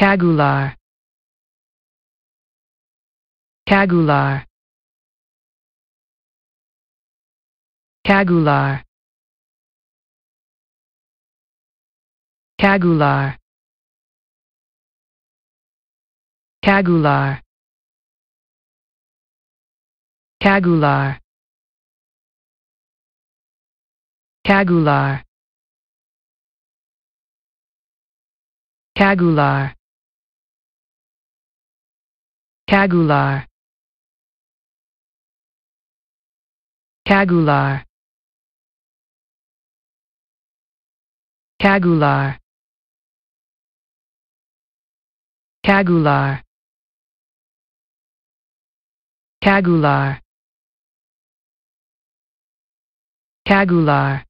Kagular. Kagular. Kagular. Kagular. Kagular. Kagular. Kagular. Kagular. Kagular. Kagular. Kagular. Kagular. Kagular. Kagular.